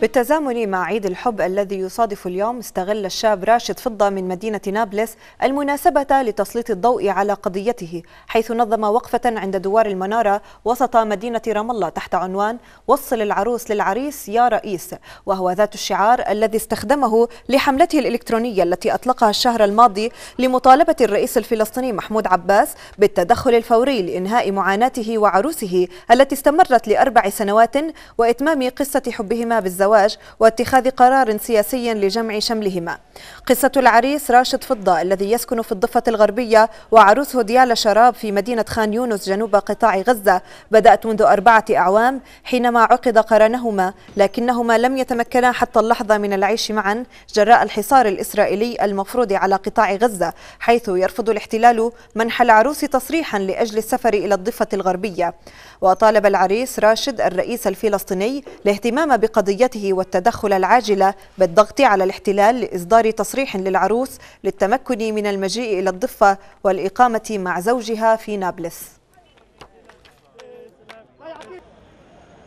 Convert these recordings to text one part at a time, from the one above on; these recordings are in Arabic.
بالتزامن مع عيد الحب الذي يصادف اليوم استغل الشاب راشد فضة من مدينة نابلس المناسبة لتسليط الضوء على قضيته حيث نظم وقفة عند دوار المنارة وسط مدينة رام الله تحت عنوان وصل العروس للعريس يا رئيس وهو ذات الشعار الذي استخدمه لحملته الإلكترونية التي أطلقها الشهر الماضي لمطالبة الرئيس الفلسطيني محمود عباس بالتدخل الفوري لإنهاء معاناته وعروسه التي استمرت لأربع سنوات وإتمام قصة حبهما بالزمان الزواج واتخاذ قرار سياسي لجمع شملهما قصة العريس راشد فضة الذي يسكن في الضفة الغربية وعروسه ديالا شراب في مدينة خان يونس جنوب قطاع غزة بدأت منذ أربعة أعوام حينما عقد قرانهما لكنهما لم يتمكنا حتى اللحظة من العيش معا جراء الحصار الإسرائيلي المفروض على قطاع غزة حيث يرفض الاحتلال منح العروس تصريحا لأجل السفر إلى الضفة الغربية وطالب العريس راشد الرئيس الفلسطيني الاهتمام بقضيته وقته والتدخل العاجل بالضغط على الاحتلال لإصدار تصريح للعروس للتمكن من المجيء إلى الضفة والإقامة مع زوجها في نابلس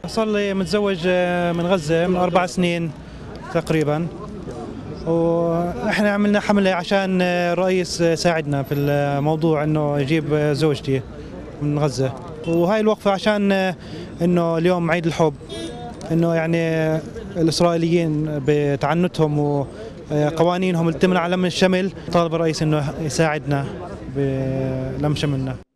صار لي متزوج آه، من غزة من أربع سنين تقريبا واحنا عملنا حملة عشان آه، الرئيس ساعدنا في الموضوع انه يجيب آه، زوجتي من غزة وهاي الوقفة عشان انه اليوم عيد الحب انه يعني الاسرائيليين بتعنتهم وقوانينهم اللي تمنع لم الشمل طالب الرئيس انه يساعدنا بلم شملنا